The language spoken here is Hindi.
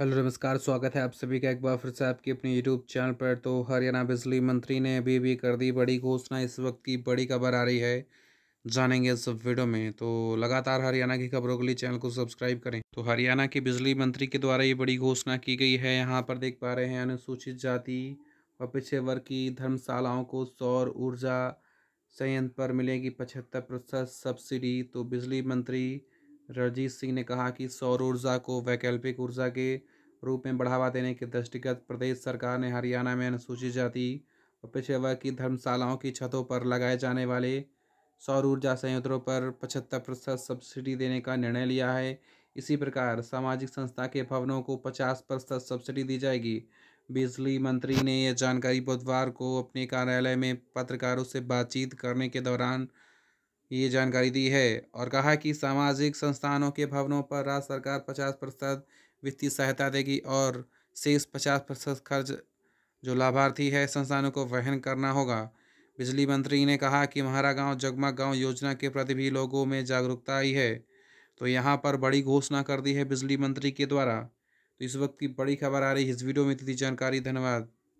हेलो नमस्कार स्वागत है आप सभी का एक बार फिर से आपके अपने यूट्यूब चैनल पर तो हरियाणा बिजली मंत्री ने अभी भी कर दी बड़ी घोषणा इस वक्त की बड़ी खबर आ रही है जानेंगे इस वीडियो में तो लगातार हरियाणा की खबरों के लिए चैनल को सब्सक्राइब करें तो हरियाणा के बिजली मंत्री के द्वारा ये बड़ी घोषणा की गई है यहाँ पर देख पा रहे हैं अनुसूचित जाति व पिछले वर्ग की धर्मशालाओं को सौर ऊर्जा संयंत्र पर मिलेगी पचहत्तर प्रतिशत सब्सिडी तो बिजली मंत्री रणजीत सिंह ने कहा कि सौर ऊर्जा को वैकल्पिक ऊर्जा के रूप में बढ़ावा देने के दृष्टिगत प्रदेश सरकार ने हरियाणा में अनुसूचित जाति और पिछड़े वर्ग की धर्मशालाओं की छतों पर लगाए जाने वाले सौर ऊर्जा संयंत्रों पर पचहत्तर प्रतिशत सब्सिडी देने का निर्णय लिया है इसी प्रकार सामाजिक संस्था के भवनों को पचास प्रतिशत सब्सिडी दी जाएगी बिजली मंत्री ने यह जानकारी बुधवार को अपने कार्यालय में पत्रकारों से बातचीत करने के दौरान ये जानकारी दी है और कहा कि सामाजिक संस्थानों के भवनों पर राज्य सरकार पचास प्रतिशत वित्तीय सहायता देगी और शेष पचास प्रतिशत खर्च जो लाभार्थी है संस्थानों को वहन करना होगा बिजली मंत्री ने कहा कि महारा गांव जगमा गांव योजना के प्रति भी लोगों में जागरूकता आई है तो यहाँ पर बड़ी घोषणा कर दी है बिजली मंत्री के द्वारा तो इस वक्त की बड़ी खबर आ रही है इस वीडियो में इतनी जानकारी धन्यवाद